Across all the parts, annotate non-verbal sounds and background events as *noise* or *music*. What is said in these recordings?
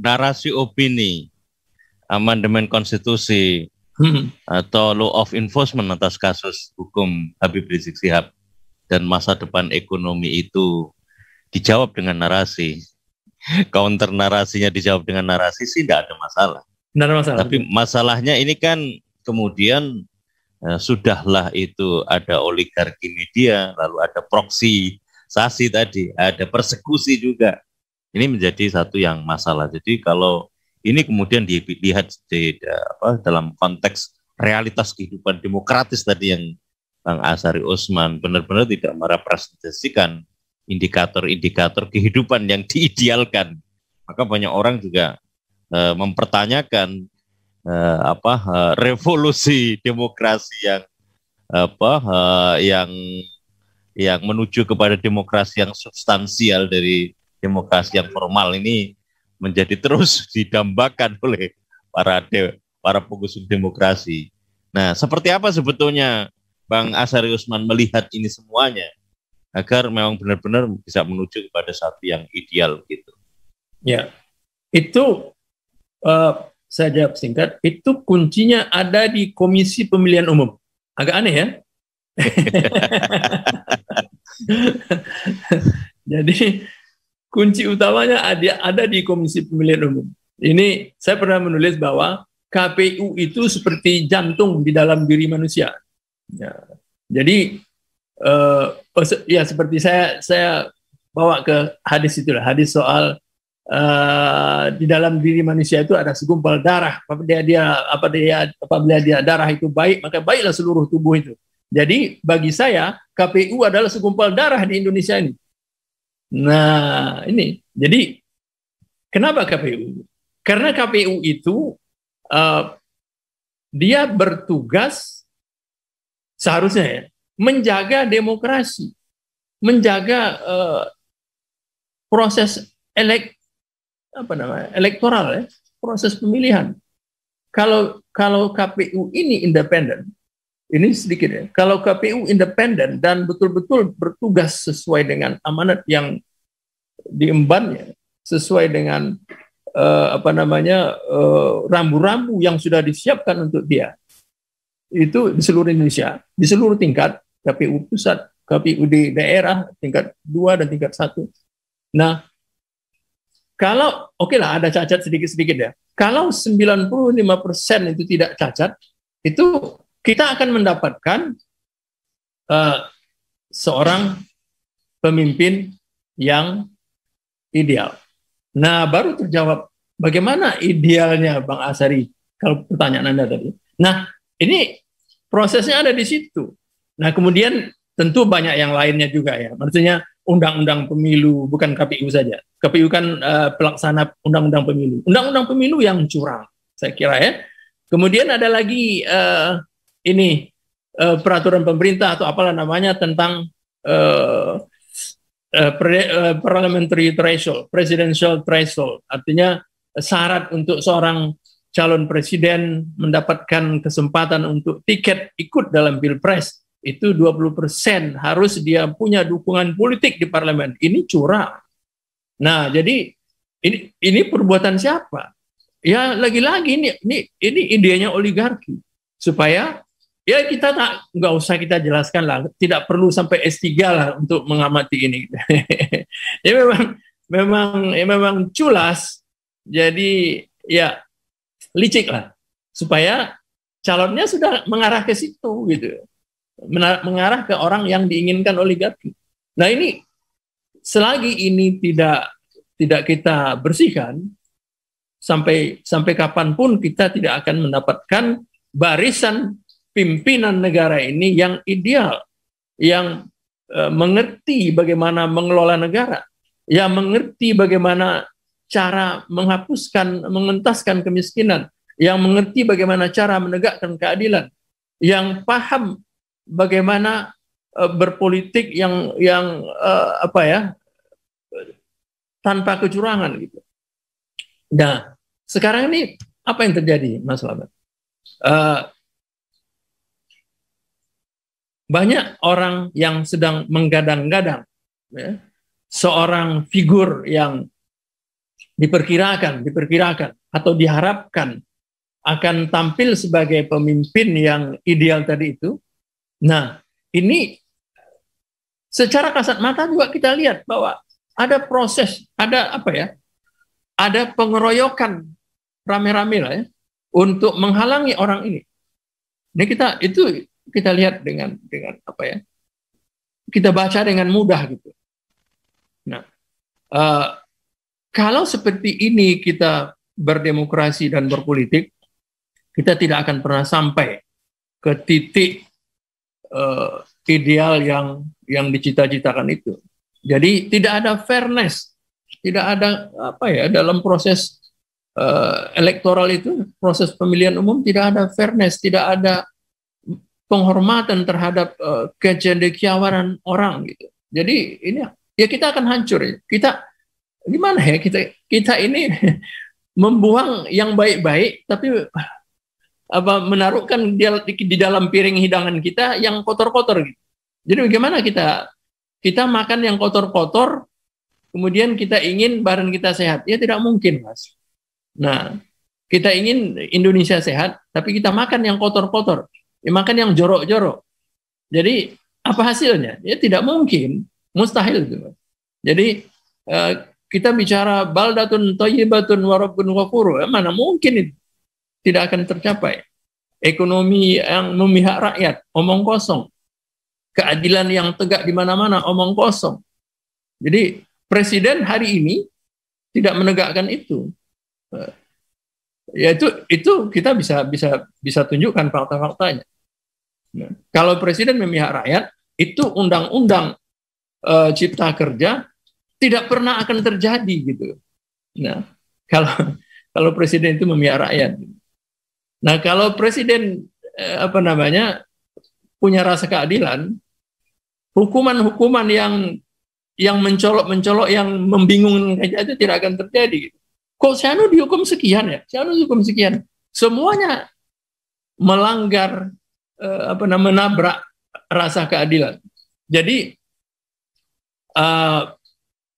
narasi opini amandemen konstitusi hmm. atau law of enforcement atas kasus hukum Habib Rizik Sihab dan masa depan ekonomi itu dijawab dengan narasi *laughs* counter narasinya dijawab dengan narasi sih tidak ada masalah. Tidak ada masalah. Tapi masalahnya ini kan kemudian eh, sudahlah itu ada oligarki media, lalu ada proksi sasi tadi, ada persekusi juga. Ini menjadi satu yang masalah. Jadi kalau ini kemudian dilihat di, apa, dalam konteks realitas kehidupan demokratis tadi yang Bang Asari Usman benar-benar tidak merepresentasikan indikator-indikator kehidupan yang *laughs* diidealkan. Maka banyak orang juga e, mempertanyakan e, apa e, revolusi demokrasi yang apa e, yang yang menuju kepada demokrasi yang substansial dari demokrasi yang formal ini menjadi terus *laughs* didambakan oleh para de, para pengusung demokrasi. Nah, seperti apa sebetulnya Bang Asari Usman melihat ini semuanya agar memang benar-benar bisa menuju kepada satu yang ideal gitu. Ya, itu uh, saya jawab singkat. Itu kuncinya ada di Komisi Pemilihan Umum. Agak aneh ya. *laughs* *laughs* Jadi kunci utamanya ada, ada di Komisi Pemilihan Umum. Ini saya pernah menulis bahwa KPU itu seperti jantung di dalam diri manusia. Ya. Jadi uh, ya seperti saya saya bawa ke hadis lah hadis soal uh, di dalam diri manusia itu ada segumpal darah. Apabila dia apa dia apabila dia darah itu baik maka baiklah seluruh tubuh itu. Jadi bagi saya KPU adalah segumpal darah di Indonesia ini. Nah, ini jadi kenapa KPU? Karena KPU itu uh, dia bertugas seharusnya ya menjaga demokrasi, menjaga uh, proses elek apa namanya elektoral ya, proses pemilihan. Kalau kalau KPU ini independen, ini sedikit ya. Kalau KPU independen dan betul-betul bertugas sesuai dengan amanat yang diembannya, sesuai dengan uh, apa namanya eh, rambu-rambu uh, yang sudah disiapkan untuk dia, itu di seluruh Indonesia, di seluruh tingkat KPU pusat, KPU di daerah tingkat dua dan tingkat satu. Nah, kalau oke okay lah ada cacat sedikit-sedikit ya. Kalau 95% itu tidak cacat, itu kita akan mendapatkan uh, seorang pemimpin yang ideal. Nah, baru terjawab bagaimana idealnya Bang Asari kalau pertanyaan Anda tadi. Nah, ini prosesnya ada di situ. Nah, kemudian tentu banyak yang lainnya juga ya. Maksudnya undang-undang pemilu bukan KPU saja. KPU kan uh, pelaksana undang-undang pemilu. Undang-undang pemilu yang curang, saya kira ya. Kemudian ada lagi uh, ini uh, peraturan pemerintah atau apalah namanya tentang uh, uh, pre, uh, parliamentary threshold, presidential threshold, artinya syarat untuk seorang calon presiden mendapatkan kesempatan untuk tiket ikut dalam pilpres itu 20% harus dia punya dukungan politik di parlemen. Ini curang. Nah, jadi ini ini perbuatan siapa? Ya lagi-lagi ini ini ini idenya oligarki supaya ya kita tak nggak usah kita jelaskan lah tidak perlu sampai S3 lah untuk mengamati ini *laughs* ya memang memang ya memang culas jadi ya licik lah supaya calonnya sudah mengarah ke situ gitu mengarah ke orang yang diinginkan oligarki nah ini selagi ini tidak tidak kita bersihkan sampai sampai kapanpun kita tidak akan mendapatkan barisan pimpinan negara ini yang ideal, yang eh, mengerti bagaimana mengelola negara, yang mengerti bagaimana cara menghapuskan, mengentaskan kemiskinan, yang mengerti bagaimana cara menegakkan keadilan, yang paham bagaimana eh, berpolitik yang yang eh, apa ya tanpa kecurangan gitu. Nah, sekarang ini apa yang terjadi, Mas Labat? Uh, banyak orang yang sedang menggadang-gadang ya, seorang figur yang diperkirakan, diperkirakan atau diharapkan akan tampil sebagai pemimpin yang ideal tadi itu. Nah, ini secara kasat mata juga kita lihat bahwa ada proses, ada apa ya? Ada pengeroyokan rame-rame lah ya untuk menghalangi orang ini. Ini kita itu kita lihat dengan dengan apa ya kita baca dengan mudah gitu. Nah, uh, kalau seperti ini kita berdemokrasi dan berpolitik, kita tidak akan pernah sampai ke titik uh, ideal yang yang dicita-citakan itu. Jadi tidak ada fairness, tidak ada apa ya dalam proses uh, elektoral itu, proses pemilihan umum tidak ada fairness, tidak ada penghormatan terhadap uh, eh, kecendekiawanan orang gitu. Jadi ini ya kita akan hancur. Ya. Kita gimana ya kita kita ini *laughs* membuang yang baik-baik tapi apa menaruhkan di, di dalam piring hidangan kita yang kotor-kotor gitu. Jadi bagaimana kita kita makan yang kotor-kotor kemudian kita ingin badan kita sehat? Ya tidak mungkin, Mas. Nah, kita ingin Indonesia sehat tapi kita makan yang kotor-kotor ya makan yang jorok-jorok. Jadi apa hasilnya? Ya tidak mungkin, mustahil itu. Jadi eh, kita bicara baldatun thayyibatun wa rabbun ghafur, ya, mana mungkin itu tidak akan tercapai. Ekonomi yang memihak rakyat, omong kosong. Keadilan yang tegak di mana-mana, omong kosong. Jadi presiden hari ini tidak menegakkan itu. Eh, ya itu itu kita bisa bisa bisa tunjukkan fakta-faktanya. Kalau presiden memihak rakyat, itu undang-undang e, cipta kerja tidak pernah akan terjadi gitu. Nah, *laughs* kalau kalau presiden itu memihak rakyat. Nah, kalau presiden e, apa namanya punya rasa keadilan, hukuman-hukuman yang yang mencolok-mencolok yang membingungkan itu tidak akan terjadi. Gitu. Kok Sianu dihukum sekian ya? Sianu dihukum sekian. Semuanya melanggar uh, apa namanya menabrak rasa keadilan. Jadi uh,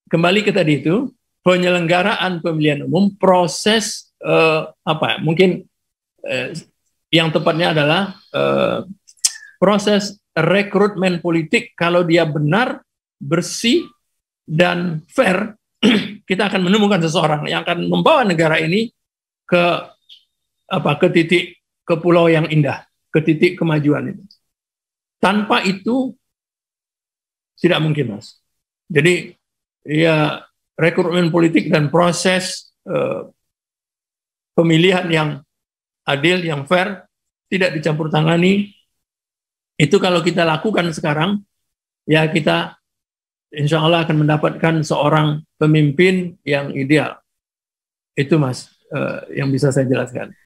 kembali ke tadi itu penyelenggaraan pemilihan umum proses uh, apa ya, mungkin uh, yang tepatnya adalah uh, proses rekrutmen politik kalau dia benar bersih dan fair *clears throat* kita akan menemukan seseorang yang akan membawa negara ini ke apa ke titik ke pulau yang indah ke titik kemajuan itu. Tanpa itu tidak mungkin, Mas. Jadi ya rekrutmen politik dan proses eh, pemilihan yang adil, yang fair, tidak dicampur tangani, itu kalau kita lakukan sekarang, ya kita insya Allah akan mendapatkan seorang pemimpin yang ideal. Itu mas, eh, yang bisa saya jelaskan.